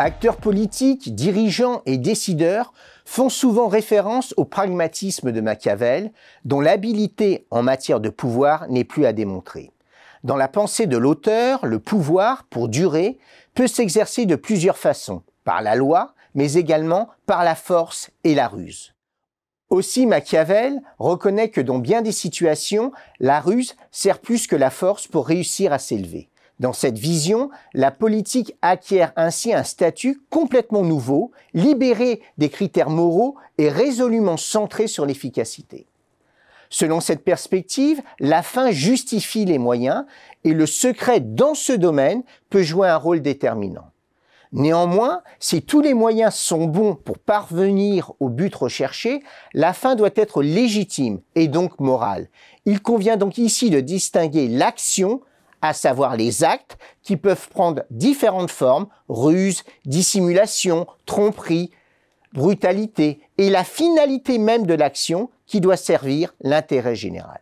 Acteurs politiques, dirigeants et décideurs font souvent référence au pragmatisme de Machiavel, dont l'habilité en matière de pouvoir n'est plus à démontrer. Dans la pensée de l'auteur, le pouvoir, pour durer, peut s'exercer de plusieurs façons, par la loi, mais également par la force et la ruse. Aussi, Machiavel reconnaît que dans bien des situations, la ruse sert plus que la force pour réussir à s'élever. Dans cette vision, la politique acquiert ainsi un statut complètement nouveau, libéré des critères moraux et résolument centré sur l'efficacité. Selon cette perspective, la fin justifie les moyens et le secret dans ce domaine peut jouer un rôle déterminant. Néanmoins, si tous les moyens sont bons pour parvenir au but recherché, la fin doit être légitime et donc morale. Il convient donc ici de distinguer l'action à savoir les actes qui peuvent prendre différentes formes, ruses, dissimulation, tromperie, brutalité, et la finalité même de l'action qui doit servir l'intérêt général.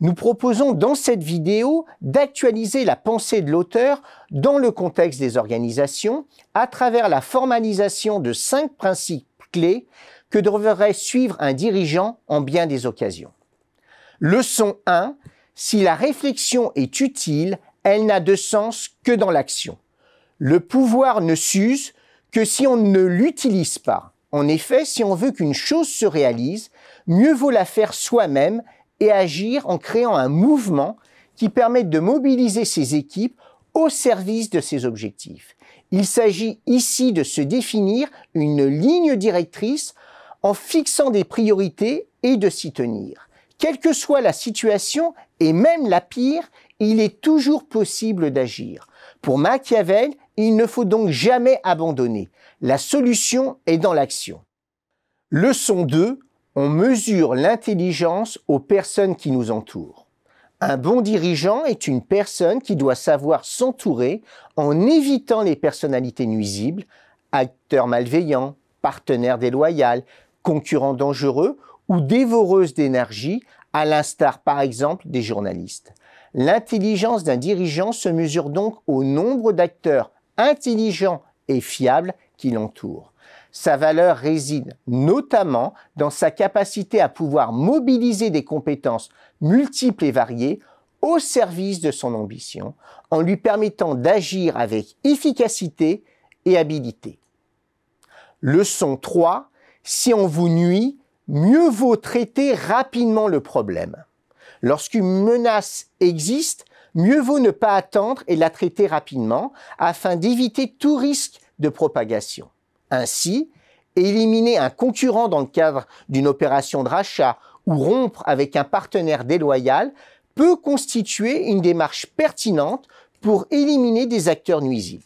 Nous proposons dans cette vidéo d'actualiser la pensée de l'auteur dans le contexte des organisations à travers la formalisation de cinq principes clés que devrait suivre un dirigeant en bien des occasions. Leçon 1, si la réflexion est utile, elle n'a de sens que dans l'action. Le pouvoir ne s'use que si on ne l'utilise pas. En effet, si on veut qu'une chose se réalise, mieux vaut la faire soi-même et agir en créant un mouvement qui permette de mobiliser ses équipes au service de ses objectifs. Il s'agit ici de se définir une ligne directrice en fixant des priorités et de s'y tenir. Quelle que soit la situation et même la pire, il est toujours possible d'agir. Pour Machiavel, il ne faut donc jamais abandonner. La solution est dans l'action. Leçon 2. On mesure l'intelligence aux personnes qui nous entourent. Un bon dirigeant est une personne qui doit savoir s'entourer en évitant les personnalités nuisibles, acteurs malveillants, partenaires déloyaux, concurrents dangereux ou dévoreuse d'énergie, à l'instar par exemple des journalistes. L'intelligence d'un dirigeant se mesure donc au nombre d'acteurs intelligents et fiables qui l'entourent. Sa valeur réside notamment dans sa capacité à pouvoir mobiliser des compétences multiples et variées au service de son ambition, en lui permettant d'agir avec efficacité et habilité. Leçon 3. Si on vous nuit, Mieux vaut traiter rapidement le problème. Lorsqu'une menace existe, mieux vaut ne pas attendre et la traiter rapidement afin d'éviter tout risque de propagation. Ainsi, éliminer un concurrent dans le cadre d'une opération de rachat ou rompre avec un partenaire déloyal peut constituer une démarche pertinente pour éliminer des acteurs nuisibles.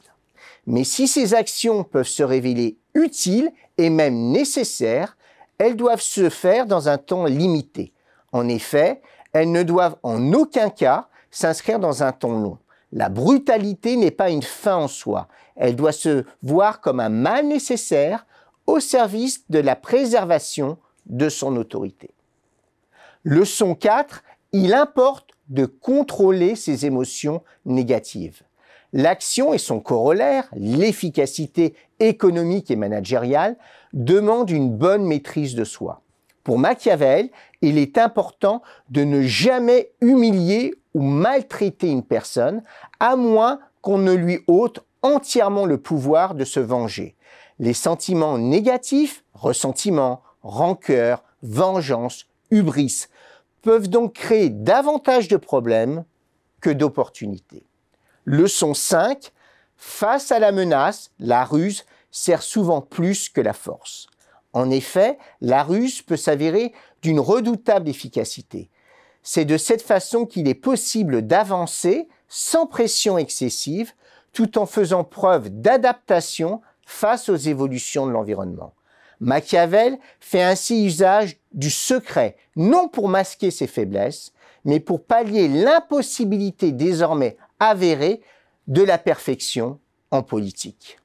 Mais si ces actions peuvent se révéler utiles et même nécessaires, elles doivent se faire dans un temps limité. En effet, elles ne doivent en aucun cas s'inscrire dans un temps long. La brutalité n'est pas une fin en soi, elle doit se voir comme un mal nécessaire au service de la préservation de son autorité. Leçon 4, il importe de contrôler ses émotions négatives. L'action et son corollaire, l'efficacité économique et managériale, demandent une bonne maîtrise de soi. Pour Machiavel, il est important de ne jamais humilier ou maltraiter une personne, à moins qu'on ne lui ôte entièrement le pouvoir de se venger. Les sentiments négatifs, ressentiment, rancœur, vengeance, hubris, peuvent donc créer davantage de problèmes que d'opportunités. Leçon 5. Face à la menace, la ruse sert souvent plus que la force. En effet, la ruse peut s'avérer d'une redoutable efficacité. C'est de cette façon qu'il est possible d'avancer sans pression excessive tout en faisant preuve d'adaptation face aux évolutions de l'environnement. Machiavel fait ainsi usage du secret, non pour masquer ses faiblesses, mais pour pallier l'impossibilité désormais avéré de la perfection en politique.